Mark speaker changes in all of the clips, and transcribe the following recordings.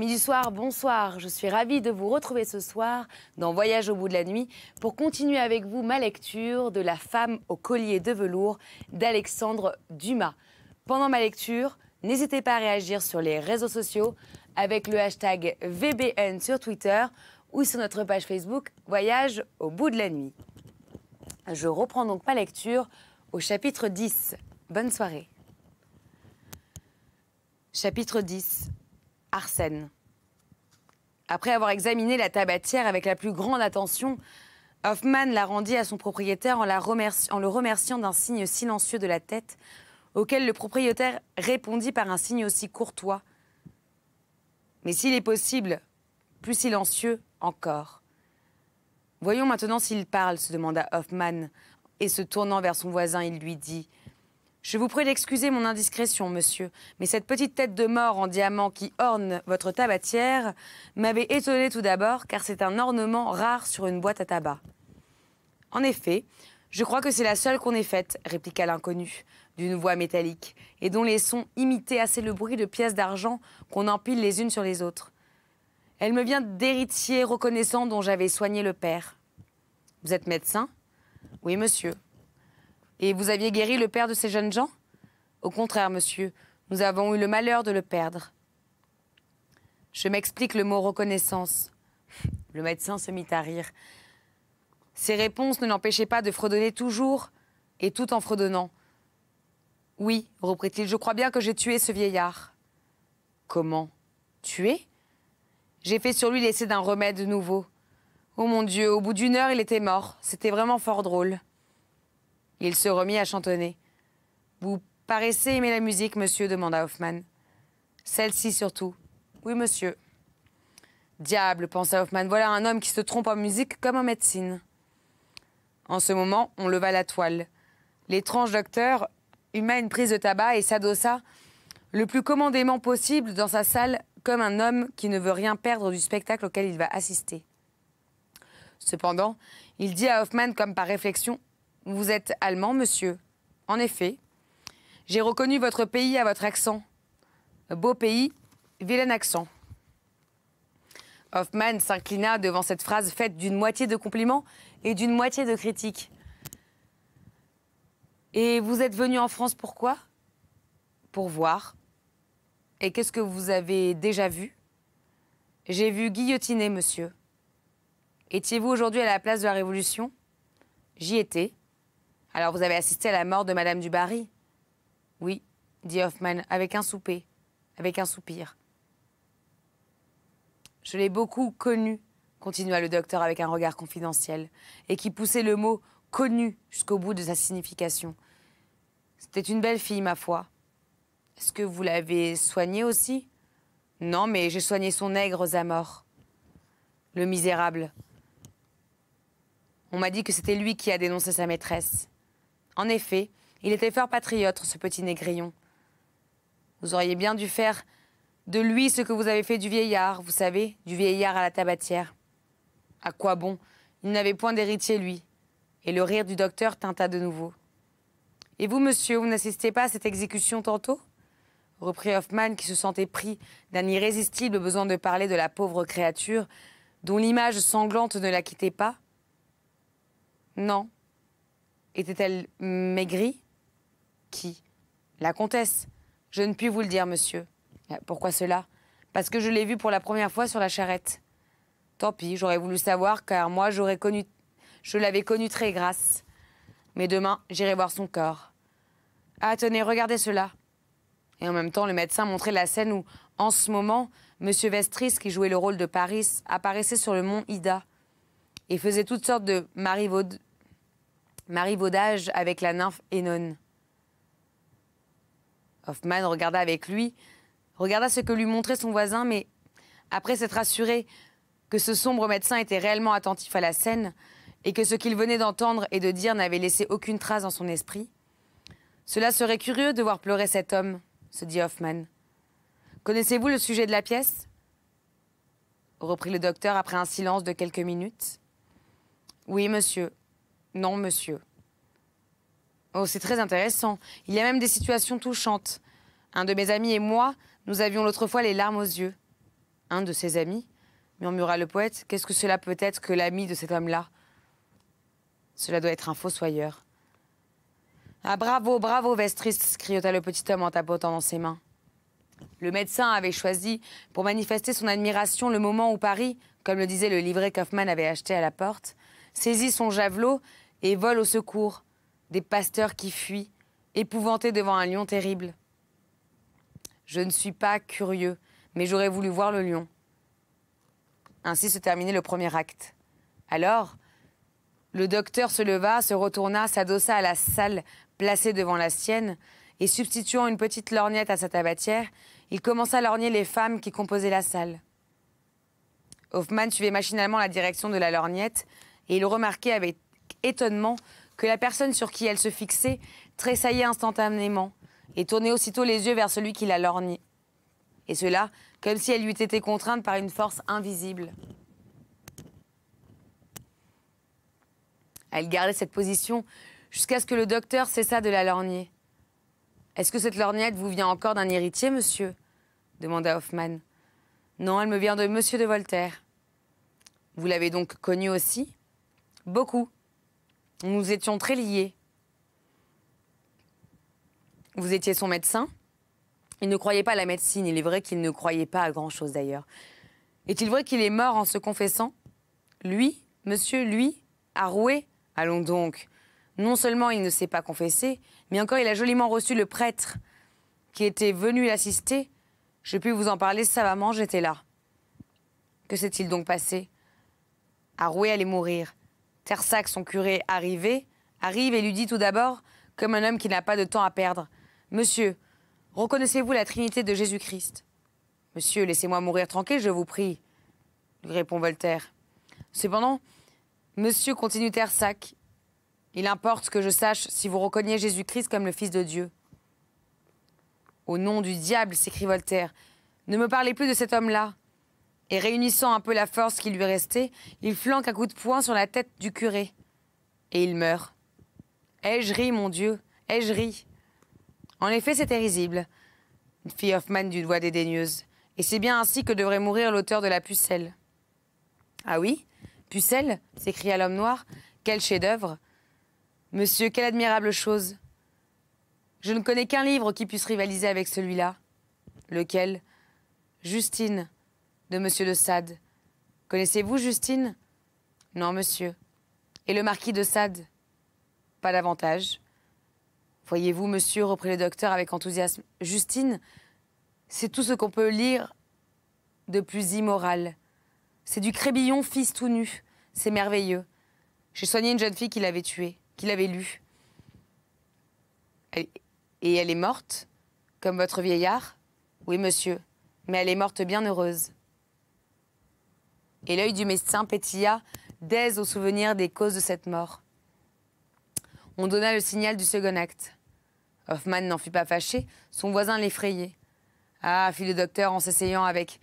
Speaker 1: Amis du soir, bonsoir. Je suis ravie de vous retrouver ce soir dans Voyage au bout de la nuit pour continuer avec vous ma lecture de La femme au collier de velours d'Alexandre Dumas. Pendant ma lecture, n'hésitez pas à réagir sur les réseaux sociaux avec le hashtag VBN sur Twitter ou sur notre page Facebook Voyage au bout de la nuit. Je reprends donc ma lecture au chapitre 10. Bonne soirée. Chapitre 10. Arsène. Après avoir examiné la tabatière avec la plus grande attention, Hoffman la rendit à son propriétaire en, la le remerciant d'un signe silencieux de la tête, auquel le propriétaire répondit par un signe aussi courtois. Mais s'il est possible, plus silencieux encore. Voyons maintenant s'il parle, se demanda Hoffman, et se tournant vers son voisin, il lui dit je vous prie d'excuser mon indiscrétion, monsieur, mais cette petite tête de mort en diamant qui orne votre tabatière m'avait étonné tout d'abord, car c'est un ornement rare sur une boîte à tabac. En effet, je crois que c'est la seule qu'on ait faite, répliqua l'inconnu, d'une voix métallique, et dont les sons imitaient assez le bruit de pièces d'argent qu'on empile les unes sur les autres. Elle me vient d'héritiers reconnaissant dont j'avais soigné le père. Vous êtes médecin Oui, monsieur. Et vous aviez guéri le père de ces jeunes gens Au contraire, monsieur, nous avons eu le malheur de le perdre. Je m'explique le mot reconnaissance. Le médecin se mit à rire. Ses réponses ne l'empêchaient pas de fredonner toujours, et tout en fredonnant. Oui, reprit-il, je crois bien que j'ai tué ce vieillard. Comment Tué J'ai fait sur lui l'essai d'un remède nouveau. Oh mon Dieu, au bout d'une heure, il était mort. C'était vraiment fort drôle. Il se remit à chantonner. Vous paraissez aimer la musique, monsieur demanda Hoffman. Celle-ci surtout. Oui, monsieur. Diable, pensa Hoffman, voilà un homme qui se trompe en musique comme en médecine. En ce moment, on leva la toile. L'étrange docteur huma une prise de tabac et s'adossa le plus commandément possible dans sa salle comme un homme qui ne veut rien perdre du spectacle auquel il va assister. Cependant, il dit à Hoffman comme par réflexion vous êtes allemand, monsieur. En effet. J'ai reconnu votre pays à votre accent. Beau pays, vilain accent. Hoffman s'inclina devant cette phrase faite d'une moitié de compliments et d'une moitié de critiques. Et vous êtes venu en France pourquoi Pour voir. Et qu'est-ce que vous avez déjà vu J'ai vu guillotiner, monsieur. Étiez-vous aujourd'hui à la place de la Révolution J'y étais. Alors, vous avez assisté à la mort de Madame Dubarry Oui, dit Hoffman, avec un souper, avec un soupir. Je l'ai beaucoup connue, continua le docteur avec un regard confidentiel, et qui poussait le mot connu jusqu'au bout de sa signification. C'était une belle fille, ma foi. Est-ce que vous l'avez soignée aussi Non, mais j'ai soigné son nègre aux mort, Le misérable. On m'a dit que c'était lui qui a dénoncé sa maîtresse. En effet, il était fort patriote, ce petit négrillon. Vous auriez bien dû faire de lui ce que vous avez fait du vieillard, vous savez, du vieillard à la tabatière. À quoi bon Il n'avait point d'héritier, lui. Et le rire du docteur tinta de nouveau. Et vous, monsieur, vous n'assistez pas à cette exécution tantôt reprit Hoffman, qui se sentait pris d'un irrésistible besoin de parler de la pauvre créature, dont l'image sanglante ne la quittait pas. Non, était-elle maigrie Qui La comtesse. Je ne puis vous le dire, monsieur. Euh, pourquoi cela Parce que je l'ai vue pour la première fois sur la charrette. Tant pis, j'aurais voulu savoir, car moi, j'aurais connu... Je l'avais connue très grasse. Mais demain, j'irai voir son corps. Ah, tenez, regardez cela. Et en même temps, le médecin montrait la scène où, en ce moment, Monsieur Vestris, qui jouait le rôle de Paris, apparaissait sur le mont Ida et faisait toutes sortes de marivaudes Vaudage avec la nymphe Hénone. Hoffman regarda avec lui, regarda ce que lui montrait son voisin, mais après s'être assuré que ce sombre médecin était réellement attentif à la scène et que ce qu'il venait d'entendre et de dire n'avait laissé aucune trace dans son esprit, cela serait curieux de voir pleurer cet homme, se dit Hoffman. Connaissez-vous le sujet de la pièce reprit le docteur après un silence de quelques minutes. Oui, monsieur, non, monsieur. Oh, c'est très intéressant. Il y a même des situations touchantes. Un de mes amis et moi, nous avions l'autre fois les larmes aux yeux. Un de ses amis murmura le poète. Qu'est-ce que cela peut être que l'ami de cet homme-là Cela doit être un fossoyeur. Ah bravo, bravo, Vestris criota le petit homme en tapotant dans ses mains. Le médecin avait choisi pour manifester son admiration le moment où Paris, comme le disait le livret qu'Hoffmann avait acheté à la porte, saisit son javelot et vole au secours des pasteurs qui fuient, épouvantés devant un lion terrible. Je ne suis pas curieux, mais j'aurais voulu voir le lion. Ainsi se terminait le premier acte. Alors, le docteur se leva, se retourna, s'adossa à la salle placée devant la sienne, et substituant une petite lorgnette à sa tabatière, il commença à lorgner les femmes qui composaient la salle. Hoffman suivait machinalement la direction de la lorgnette, et il remarquait avec étonnement que la personne sur qui elle se fixait tressaillait instantanément et tournait aussitôt les yeux vers celui qui la lorgnait. Et cela, comme si elle eût été contrainte par une force invisible. Elle gardait cette position jusqu'à ce que le docteur cessa de la lorgner. Est-ce que cette lorgnette vous vient encore d'un héritier, monsieur demanda Hoffman. « Non, elle me vient de monsieur de Voltaire. Vous l'avez donc connue aussi Beaucoup. Nous étions très liés. Vous étiez son médecin Il ne croyait pas à la médecine. Il est vrai qu'il ne croyait pas à grand-chose d'ailleurs. Est-il vrai qu'il est mort en se confessant Lui, monsieur, lui, à Roué Allons donc. Non seulement il ne s'est pas confessé, mais encore il a joliment reçu le prêtre qui était venu l'assister. Je puis vous en parler savamment, j'étais là. Que s'est-il donc passé À Roué allait mourir. Tersac, son curé, arrivé, arrive et lui dit tout d'abord, comme un homme qui n'a pas de temps à perdre, Monsieur, reconnaissez-vous la Trinité de Jésus-Christ Monsieur, laissez-moi mourir tranquille, je vous prie, lui répond Voltaire. Cependant, Monsieur continue Tersac, il importe que je sache si vous reconnaissez Jésus-Christ comme le Fils de Dieu. Au nom du diable, s'écrie Voltaire, ne me parlez plus de cet homme-là. Et réunissant un peu la force qui lui restait, il flanque un coup de poing sur la tête du curé. Et il meurt. Ai-je ri, mon Dieu Ai-je ri En effet, c'était risible, fit Hoffman d'une voix dédaigneuse. Et c'est bien ainsi que devrait mourir l'auteur de la pucelle. Ah oui Pucelle s'écria l'homme noir. Quel chef-d'œuvre Monsieur, quelle admirable chose Je ne connais qu'un livre qui puisse rivaliser avec celui-là. Lequel Justine, de Monsieur de Sade. Connaissez-vous Justine Non, monsieur. Et le marquis de Sade Pas davantage. Voyez-vous, monsieur, reprit le docteur avec enthousiasme, Justine, c'est tout ce qu'on peut lire de plus immoral. C'est du crébillon fils tout nu. C'est merveilleux. J'ai soigné une jeune fille qui l'avait tuée, qui l'avait lue. Et elle est morte, comme votre vieillard Oui, monsieur, mais elle est morte bien heureuse et l'œil du médecin pétilla d'aise au souvenir des causes de cette mort. On donna le signal du second acte. Hoffman n'en fut pas fâché, son voisin l'effrayait. Ah, fit le docteur en s'essayant avec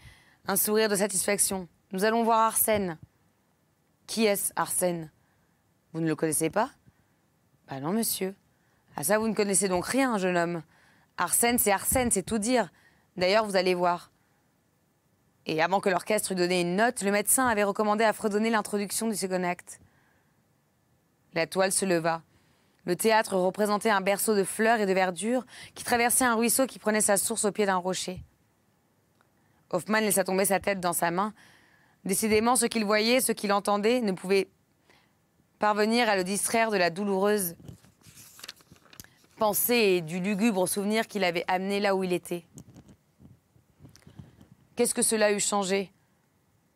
Speaker 1: un sourire de satisfaction. Nous allons voir Arsène. Qui est-ce, Arsène Vous ne le connaissez pas Bah non, monsieur. Ah ça, vous ne connaissez donc rien, jeune homme. Arsène, c'est Arsène, c'est tout dire. D'ailleurs, vous allez voir. Et avant que l'orchestre eût donné une note, le médecin avait recommandé à fredonner l'introduction du second acte. La toile se leva. Le théâtre représentait un berceau de fleurs et de verdure qui traversait un ruisseau qui prenait sa source au pied d'un rocher. Hoffman laissa tomber sa tête dans sa main. Décidément, ce qu'il voyait, ce qu'il entendait, ne pouvait parvenir à le distraire de la douloureuse pensée et du lugubre souvenir qu'il avait amené là où il était. Qu'est-ce que cela eût changé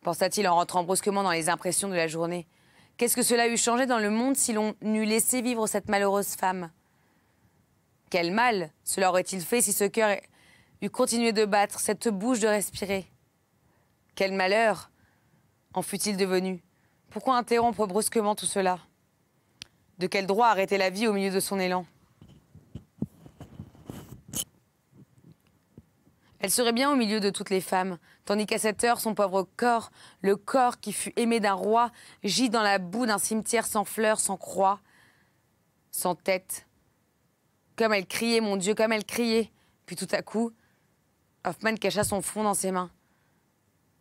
Speaker 1: pensa-t-il en rentrant brusquement dans les impressions de la journée. Qu'est-ce que cela eût changé dans le monde si l'on eût laissé vivre cette malheureuse femme Quel mal cela aurait-il fait si ce cœur eût continué de battre, cette bouche de respirer Quel malheur en fut-il devenu Pourquoi interrompre brusquement tout cela De quel droit arrêter la vie au milieu de son élan Elle serait bien au milieu de toutes les femmes, tandis qu'à cette heure, son pauvre corps, le corps qui fut aimé d'un roi, gît dans la boue d'un cimetière sans fleurs, sans croix, sans tête. Comme elle criait, mon Dieu, comme elle criait. Puis tout à coup, Hoffman cacha son front dans ses mains.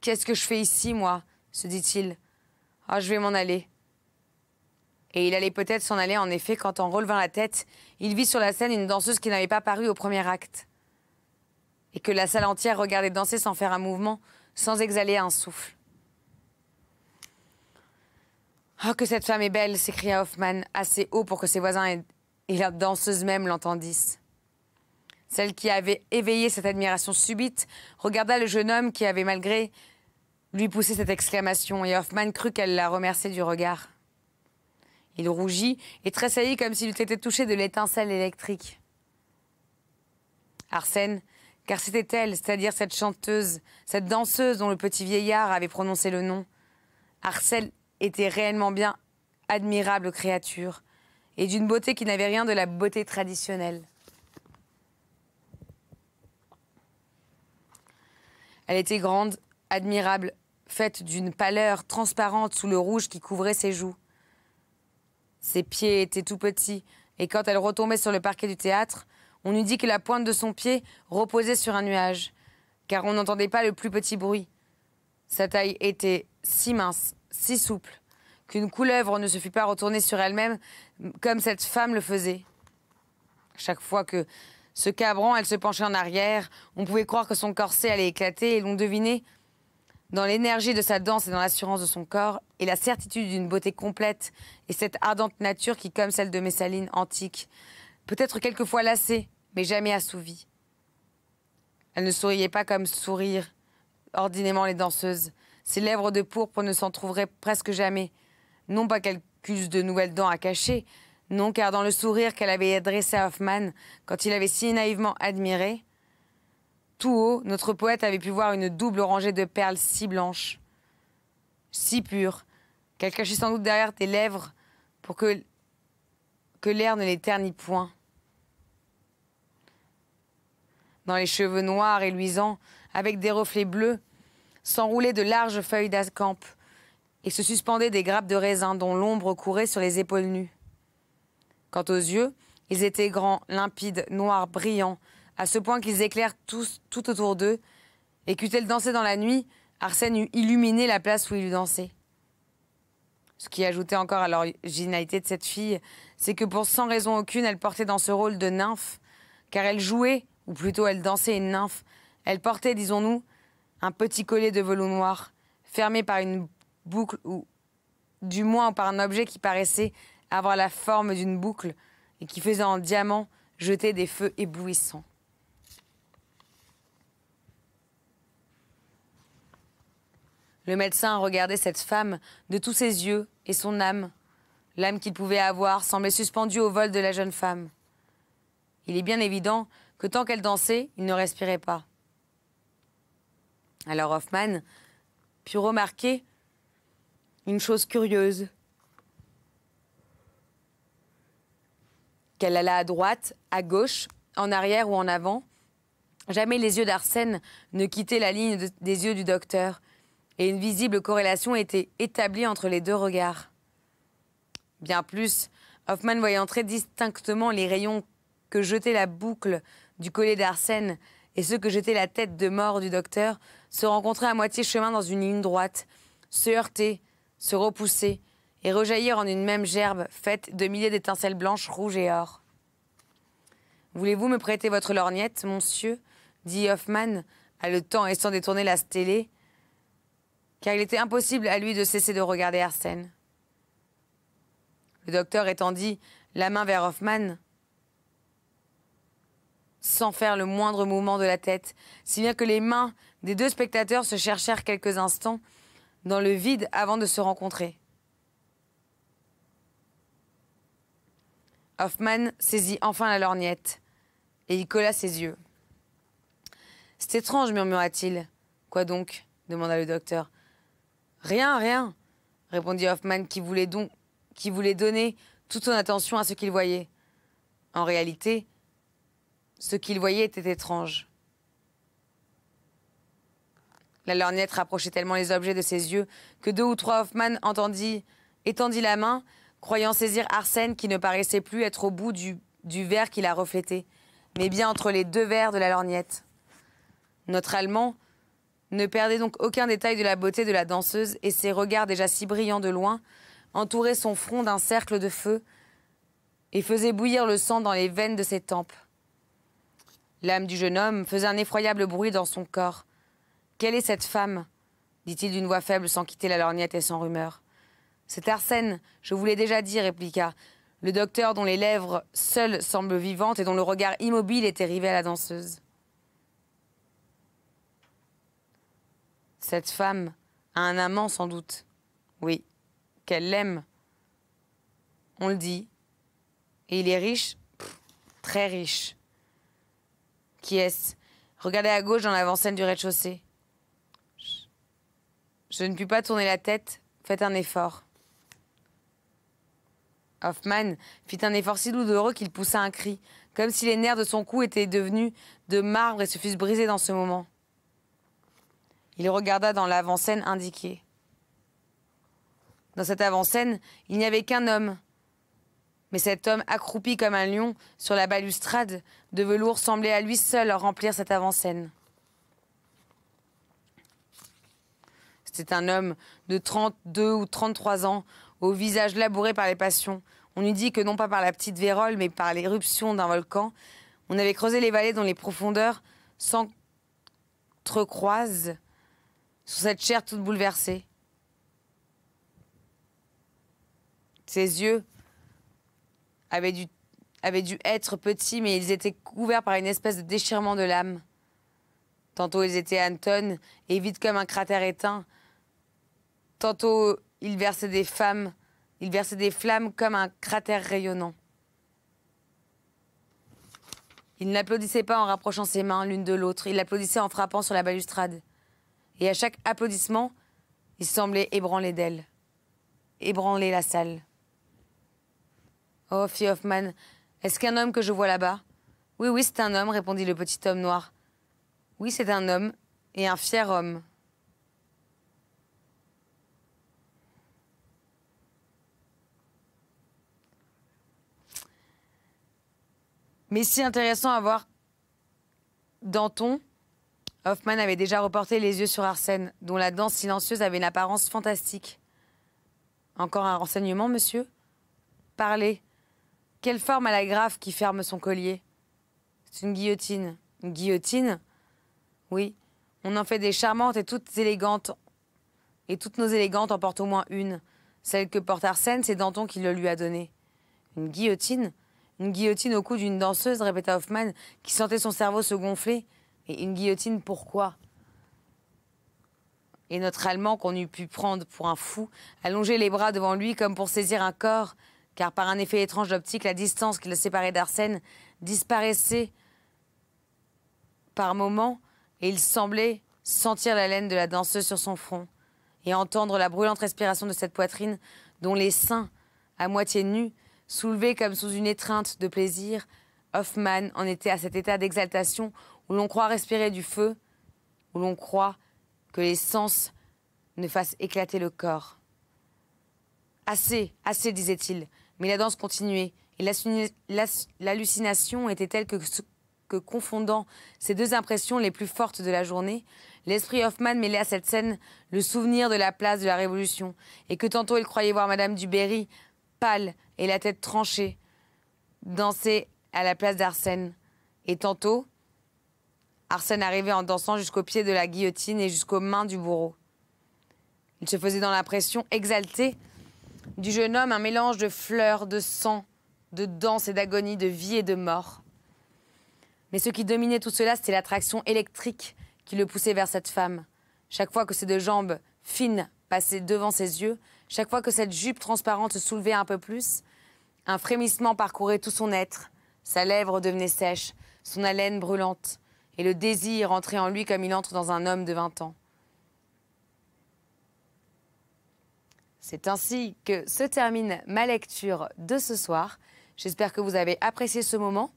Speaker 1: Qu'est-ce que je fais ici, moi se dit-il. Ah, je vais m'en aller. Et il allait peut-être s'en aller, en effet, quand en relevant la tête, il vit sur la scène une danseuse qui n'avait pas paru au premier acte que la salle entière regardait danser sans faire un mouvement, sans exhaler un souffle. Oh, que cette femme est belle, s'écria Hoffman, assez haut pour que ses voisins et, la danseuse même l'entendissent. Celle qui avait éveillé cette admiration subite regarda le jeune homme qui avait malgré lui poussé cette exclamation, et Hoffman crut qu'elle la remerciait du regard. Il rougit et tressaillit comme s'il eût été touché de l'étincelle électrique. Arsène car c'était elle, c'est-à-dire cette chanteuse, cette danseuse dont le petit vieillard avait prononcé le nom. Arcel était réellement bien admirable créature, et d'une beauté qui n'avait rien de la beauté traditionnelle. Elle était grande, admirable, faite d'une pâleur transparente sous le rouge qui couvrait ses joues. Ses pieds étaient tout petits, et quand elle retombait sur le parquet du théâtre, on eût dit que la pointe de son pied reposait sur un nuage, car on n'entendait pas le plus petit bruit. Sa taille était si mince, si souple, qu'une couleuvre ne se fût pas retournée sur elle-même comme cette femme le faisait. Chaque fois que ce cabron, elle se penchait en arrière, on pouvait croire que son corset allait éclater et l'on devinait, dans l'énergie de sa danse et dans l'assurance de son corps, et la certitude d'une beauté complète, et cette ardente nature qui, comme celle de Messaline antique, peut-être quelquefois lassée, mais jamais assouvie. Elle ne souriait pas comme sourire ordinairement les danseuses. Ses lèvres de pourpre ne s'en trouveraient presque jamais. Non pas qu'elle cuse de nouvelles dents à cacher, non car dans le sourire qu'elle avait adressé à Hoffman quand il avait si naïvement admiré, tout haut, notre poète avait pu voir une double rangée de perles si blanches, si pures, qu'elle cachait sans doute derrière tes lèvres pour que, que l'air ne les ternit point. dans les cheveux noirs et luisants, avec des reflets bleus, s'enroulaient de larges feuilles d'acampe et se suspendaient des grappes de raisin dont l'ombre courait sur les épaules nues. Quant aux yeux, ils étaient grands, limpides, noirs, brillants, à ce point qu'ils éclairent tout autour d'eux, et qu'eût-elle dansé dans la nuit, Arsène eût illuminé la place où il eût dansé. Ce qui ajoutait encore à l'originalité de cette fille, c'est que pour sans raison aucune, elle portait dans ce rôle de nymphe, car elle jouait ou plutôt elle dansait une nymphe. Elle portait, disons-nous, un petit collet de velours noir, fermé par une boucle ou du moins par un objet qui paraissait avoir la forme d'une boucle et qui faisait en diamant jeter des feux éblouissants. Le médecin regardait cette femme de tous ses yeux et son âme. L'âme qu'il pouvait avoir semblait suspendue au vol de la jeune femme. Il est bien évident que tant qu'elle dansait, il ne respirait pas. Alors Hoffman put remarquer une chose curieuse. Qu'elle alla à droite, à gauche, en arrière ou en avant. Jamais les yeux d'Arsène ne quittaient la ligne des yeux du docteur, et une visible corrélation était établie entre les deux regards. Bien plus, Hoffman voyant très distinctement les rayons que jetait la boucle du collet d'Arsène et ceux que jetait la tête de mort du docteur se rencontraient à moitié chemin dans une ligne droite, se heurtaient, se repousser et rejaillir en une même gerbe faite de milliers d'étincelles blanches, rouges et or. Voulez-vous me prêter votre lorgnette, monsieur dit Hoffman, temps et sans détourner la stélée, car il était impossible à lui de cesser de regarder Arsène. Le docteur étendit la main vers Hoffman, sans faire le moindre mouvement de la tête, si bien que les mains des deux spectateurs se cherchèrent quelques instants dans le vide avant de se rencontrer. Hoffman saisit enfin la lorgnette et y colla ses yeux. C'est étrange, murmura-t-il. Quoi donc demanda le docteur. Rien, rien, répondit Hoffman qui voulait, donc, qui voulait donner toute son attention à ce qu'il voyait. En réalité, ce qu'il voyait était étrange. La lorgnette rapprochait tellement les objets de ses yeux que deux ou trois Hoffmann entendit, étendit la main, croyant saisir Arsène qui ne paraissait plus être au bout du, du verre qui la reflétait, mais bien entre les deux verres de la lorgnette. Notre Allemand ne perdait donc aucun détail de la beauté de la danseuse et ses regards déjà si brillants de loin entouraient son front d'un cercle de feu et faisaient bouillir le sang dans les veines de ses tempes. L'âme du jeune homme faisait un effroyable bruit dans son corps. Quelle est cette femme dit-il d'une voix faible sans quitter la lorgnette et sans rumeur. C'est Arsène, je vous l'ai déjà dit, répliqua le docteur dont les lèvres seules semblent vivantes et dont le regard immobile était rivé à la danseuse. Cette femme a un amant sans doute. Oui, qu'elle l'aime. On le dit. Et il est riche, très riche. Qui est-ce Regardez à gauche dans l'avant-scène du rez-de-chaussée. Je ne puis pas tourner la tête. Faites un effort. Hoffman fit un effort si douloureux qu'il poussa un cri, comme si les nerfs de son cou étaient devenus de marbre et se fussent brisés dans ce moment. Il regarda dans l'avant-scène indiquée. Dans cette avant-scène, il n'y avait qu'un homme, mais cet homme, accroupi comme un lion sur la balustrade de velours, semblait à lui seul remplir cette avant-scène. C'était un homme de 32 ou 33 ans, au visage labouré par les passions. On eût dit que non pas par la petite vérole, mais par l'éruption d'un volcan. On avait creusé les vallées dans les profondeurs s'entrecroisent sur cette chair toute bouleversée. Ses yeux, avaient dû, dû être petits, mais ils étaient couverts par une espèce de déchirement de l'âme. Tantôt ils étaient Anton et vides comme un cratère éteint. Tantôt ils versaient des femmes, ils versaient des flammes comme un cratère rayonnant. Il n'applaudissait pas en rapprochant ses mains l'une de l'autre, Ils applaudissait en frappant sur la balustrade. Et à chaque applaudissement, il semblait ébranler d'elle, ébranler la salle. Oh, fit Hoffman, est-ce qu'un homme que je vois là-bas Oui, oui, c'est un homme, répondit le petit homme noir. Oui, c'est un homme, et un fier homme. Mais si intéressant à voir. Danton, Hoffman avait déjà reporté les yeux sur Arsène, dont la danse silencieuse avait une apparence fantastique. Encore un renseignement, monsieur Parlez, quelle forme à la graffe qui ferme son collier C'est une guillotine. Une guillotine Oui. On en fait des charmantes et toutes élégantes. Et toutes nos élégantes en portent au moins une. Celle que porte Arsène, c'est Danton qui le lui a donné. »« Une guillotine Une guillotine au cou d'une danseuse, répéta Hoffman, qui sentait son cerveau se gonfler. Et une guillotine, pourquoi Et notre Allemand, qu'on eût pu prendre pour un fou, allongeait les bras devant lui comme pour saisir un corps car par un effet étrange d'optique, la distance qui le séparait d'Arsène disparaissait par moments, et il semblait sentir la laine de la danseuse sur son front, et entendre la brûlante respiration de cette poitrine, dont les seins, à moitié nus, soulevés comme sous une étreinte de plaisir, Hoffman en était à cet état d'exaltation où l'on croit respirer du feu, où l'on croit que les sens ne fassent éclater le corps. Assez, assez, disait-il. Mais la danse continuait. Et l'hallucination était telle que, confondant ces deux impressions les plus fortes de la journée, l'esprit Hoffman mêlait à cette scène le souvenir de la place de la Révolution, et que tantôt il croyait voir Madame Duberry, pâle et la tête tranchée, danser à la place d'Arsène, et tantôt Arsène arrivait en dansant jusqu'au pied de la guillotine et jusqu'aux mains du bourreau. Il se faisait dans l'impression exaltée du jeune homme, un mélange de fleurs, de sang, de danse et d'agonie, de vie et de mort. Mais ce qui dominait tout cela, c'était l'attraction électrique qui le poussait vers cette femme. Chaque fois que ses deux jambes fines passaient devant ses yeux, chaque fois que cette jupe transparente se soulevait un peu plus, un frémissement parcourait tout son être. Sa lèvre devenait sèche, son haleine brûlante, et le désir entrait en lui comme il entre dans un homme de 20 ans. C'est ainsi que se termine ma lecture de ce soir. J'espère que vous avez apprécié ce moment.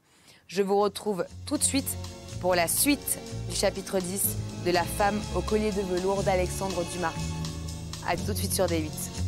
Speaker 1: Je vous retrouve tout de suite pour la suite du chapitre 10 de La femme au collier de velours d'Alexandre Dumas. A tout de suite sur D8.